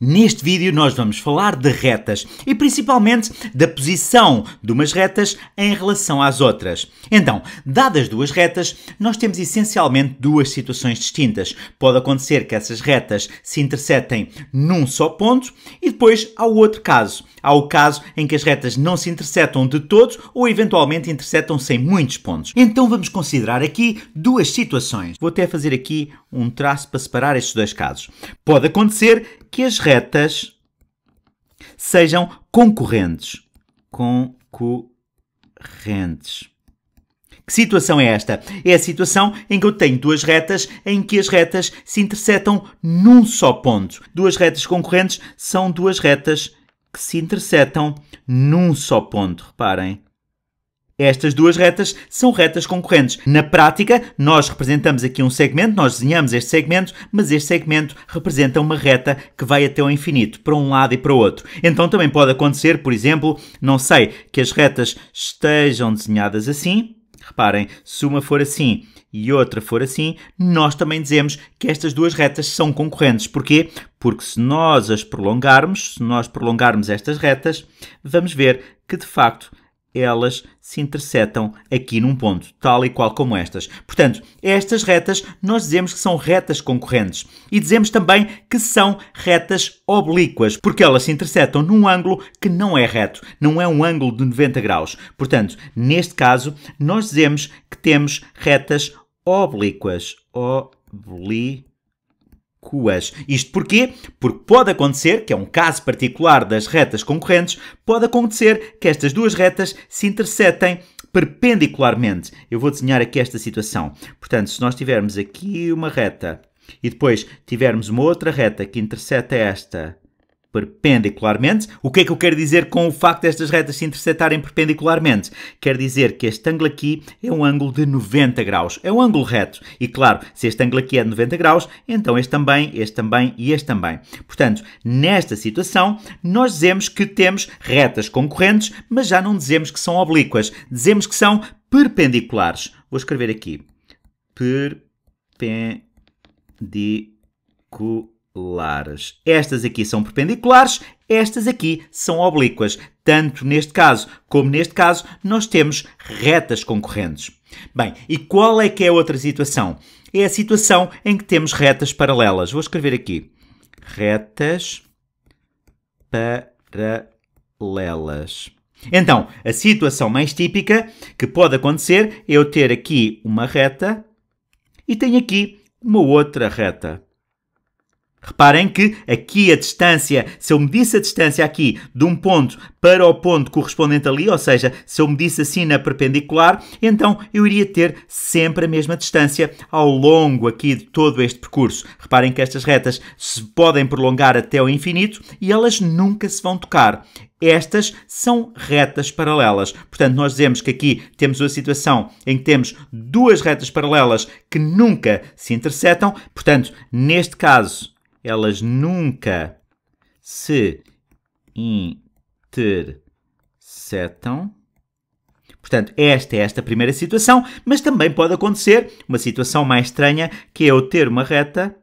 Neste vídeo nós vamos falar de retas e principalmente da posição de umas retas em relação às outras. Então, dadas duas retas, nós temos essencialmente duas situações distintas. Pode acontecer que essas retas se intersetem num só ponto e depois há o outro caso. Há o caso em que as retas não se intersetam de todos ou eventualmente intersetam-se em muitos pontos. Então vamos considerar aqui duas situações. Vou até fazer aqui um traço para separar estes dois casos. Pode acontecer que as retas sejam concorrentes. Concorrentes. Que situação é esta? É a situação em que eu tenho duas retas em que as retas se intersetam num só ponto. Duas retas concorrentes são duas retas que se intersetam num só ponto. Reparem. Estas duas retas são retas concorrentes. Na prática, nós representamos aqui um segmento, nós desenhamos este segmento, mas este segmento representa uma reta que vai até ao infinito, para um lado e para o outro. Então também pode acontecer, por exemplo, não sei, que as retas estejam desenhadas assim. Reparem, se uma for assim e outra for assim, nós também dizemos que estas duas retas são concorrentes. Porquê? Porque se nós as prolongarmos, se nós prolongarmos estas retas, vamos ver que de facto elas se intersetam aqui num ponto, tal e qual como estas. Portanto, estas retas nós dizemos que são retas concorrentes e dizemos também que são retas oblíquas, porque elas se intersetam num ângulo que não é reto, não é um ângulo de 90 graus. Portanto, neste caso, nós dizemos que temos retas oblíquas, oblíquas isto porquê? Porque pode acontecer, que é um caso particular das retas concorrentes, pode acontecer que estas duas retas se intersetem perpendicularmente. Eu vou desenhar aqui esta situação. Portanto, se nós tivermos aqui uma reta e depois tivermos uma outra reta que interseta esta perpendicularmente. O que é que eu quero dizer com o facto destas retas se interceptarem perpendicularmente? Quer dizer que este ângulo aqui é um ângulo de 90 graus. É um ângulo reto. E claro, se este ângulo aqui é de 90 graus, então este também, este também e este também. Portanto, nesta situação, nós dizemos que temos retas concorrentes, mas já não dizemos que são oblíquas. Dizemos que são perpendiculares. Vou escrever aqui. Perpendicular lares. Estas aqui são perpendiculares, estas aqui são oblíquas. Tanto neste caso como neste caso, nós temos retas concorrentes. Bem, e qual é que é a outra situação? É a situação em que temos retas paralelas. Vou escrever aqui. Retas paralelas. Então, a situação mais típica que pode acontecer é eu ter aqui uma reta e tenho aqui uma outra reta. Reparem que aqui a distância, se eu medisse a distância aqui de um ponto para o ponto correspondente ali, ou seja, se eu medisse assim na perpendicular, então eu iria ter sempre a mesma distância ao longo aqui de todo este percurso. Reparem que estas retas se podem prolongar até ao infinito e elas nunca se vão tocar. Estas são retas paralelas. Portanto, nós dizemos que aqui temos uma situação em que temos duas retas paralelas que nunca se interceptam. Portanto, neste caso, elas nunca se interceptam. Portanto, esta é esta primeira situação, mas também pode acontecer uma situação mais estranha, que é eu ter uma reta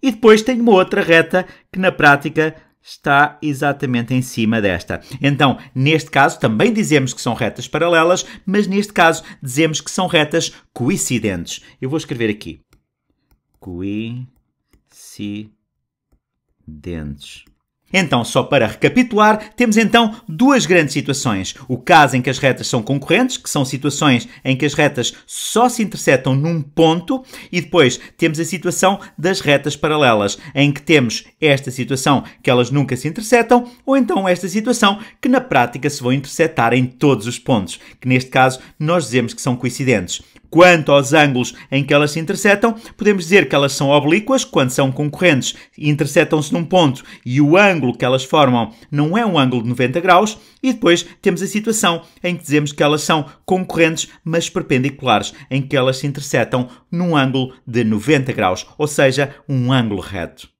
e depois tenho uma outra reta que na prática está exatamente em cima desta. Então, neste caso, também dizemos que são retas paralelas, mas neste caso dizemos que são retas coincidentes. Eu vou escrever aqui. Coincidentes acidentes. Então, só para recapitular, temos então duas grandes situações. O caso em que as retas são concorrentes, que são situações em que as retas só se interceptam num ponto, e depois temos a situação das retas paralelas, em que temos esta situação que elas nunca se interceptam, ou então esta situação que na prática se vão interceptar em todos os pontos, que neste caso nós dizemos que são coincidentes. Quanto aos ângulos em que elas se intersetam, podemos dizer que elas são oblíquas quando são concorrentes, interceptam se num ponto e o ângulo que elas formam não é um ângulo de 90 graus, e depois temos a situação em que dizemos que elas são concorrentes, mas perpendiculares, em que elas se intersetam num ângulo de 90 graus, ou seja, um ângulo reto.